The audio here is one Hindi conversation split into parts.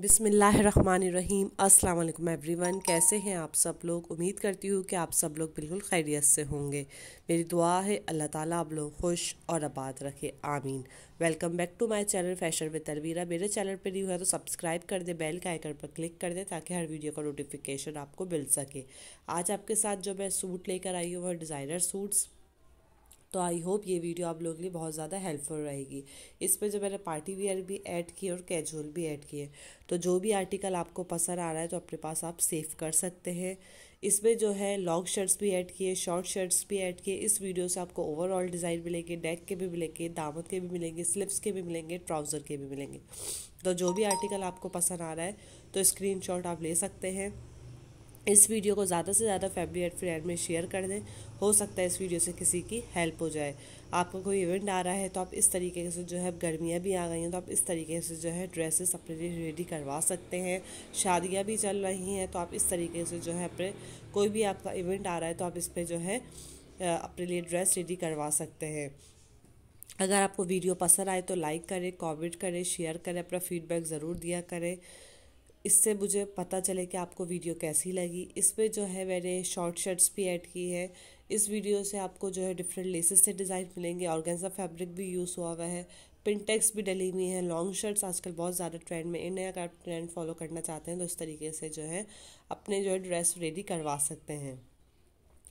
बिसमीम् अल्लाम एवरीवन कैसे हैं आप सब लोग उम्मीद करती हूँ कि आप सब लोग बिल्कुल खैरियत से होंगे मेरी दुआ है अल्लाह ताला आप लोग खुश और आबाद रखे आमीन welcome back to my channel fashion with Talveera मेरे चैनल पर न्यू है तो सब्सक्राइब कर दें बेल के आइकन पर क्लिक कर दें ताकि हर वीडियो का नोटिफिकेशन आपको मिल सके आज आपके साथ जो मैं सूट लेकर आई हूँ वह डिज़ाइनर सूट्स तो आई होप ये वीडियो आप लोगों के लिए बहुत ज़्यादा हेल्पफुल रहेगी इस पर जो मैंने पार्टी वेयर भी ऐड किए और कैजुअल भी ऐड किए तो जो भी आर्टिकल आपको पसंद आ रहा है तो अपने पास आप सेव कर सकते हैं इसमें जो है लॉन्ग शर्ट्स भी ऐड किए शॉर्ट शर्ट्स भी ऐड किए इस वीडियो से आपको ओवरऑल डिज़ाइन मिलेंगे नेक के भी मिलेंगे दामन के भी मिलेंगे स्लिप्स के भी मिलेंगे ट्राउज़र के भी मिलेंगे तो जो भी आर्टिकल आपको पसंद आ रहा है तो स्क्रीनशॉट आप ले सकते हैं इस वीडियो को ज़्यादा से ज़्यादा फैमिली एंड फ्रेंड में शेयर कर दें हो सकता है इस वीडियो से किसी की हेल्प हो जाए आपका कोई इवेंट आ रहा है तो आप इस तरीके से जो है गर्मियाँ भी आ गई हैं तो आप इस तरीके से जो है ड्रेसेस अपने लिए रेडी करवा सकते हैं शादियाँ भी चल रही हैं तो आप इस तरीके से जो है अपने कोई भी आपका इवेंट आ रहा है तो आप इस पर जो है अपने लिए ड्रेस रेडी करवा सकते हैं अगर आपको वीडियो पसंद आए तो लाइक करें कॉमेंट करें शेयर करें अपना फीडबैक ज़रूर दिया करें इससे मुझे पता चले कि आपको वीडियो कैसी लगी इस पर जो है मैंने शॉर्ट शर्ट्स भी ऐड की है इस वीडियो से आपको जो है डिफरेंट लेसेस से डिज़ाइन मिलेंगे ऑर्गेन्जा फैब्रिक भी यूज़ हुआ हुआ है पिनटेक्स भी डली हुई हैं लॉन्ग शर्ट्स आजकल बहुत ज़्यादा ट्रेंड में इन्हें अगर आप ट्रेंड फॉलो करना चाहते हैं तो इस तरीके से जो है अपने जो है ड्रेस रेडी करवा सकते हैं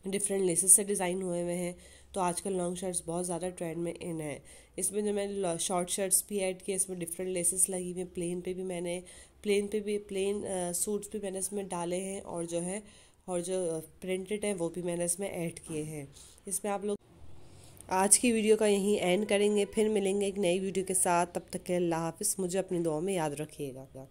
डिफरेंट लेसेस से डिज़ाइन हुए हुए हैं तो आजकल लॉन्ग शर्ट्स बहुत ज़्यादा ट्रेंड में इन है इसमें जो मैंने शॉर्ट शर्ट्स भी ऐड किए इसमें डिफरेंट लेसेस लगी हुई प्लेन पे भी मैंने प्लेन पे भी प्लेन सूट्स भी मैंने इसमें डाले हैं और जो है और जो प्रिंटेड है वो भी मैंने इसमें ऐड किए हैं इसमें आप लोग आज की वीडियो का यहीं एंड करेंगे फिर मिलेंगे एक नई वीडियो के साथ तब तक के अल्लाह हाफ़ मुझे अपनी दुआ में याद रखिएगा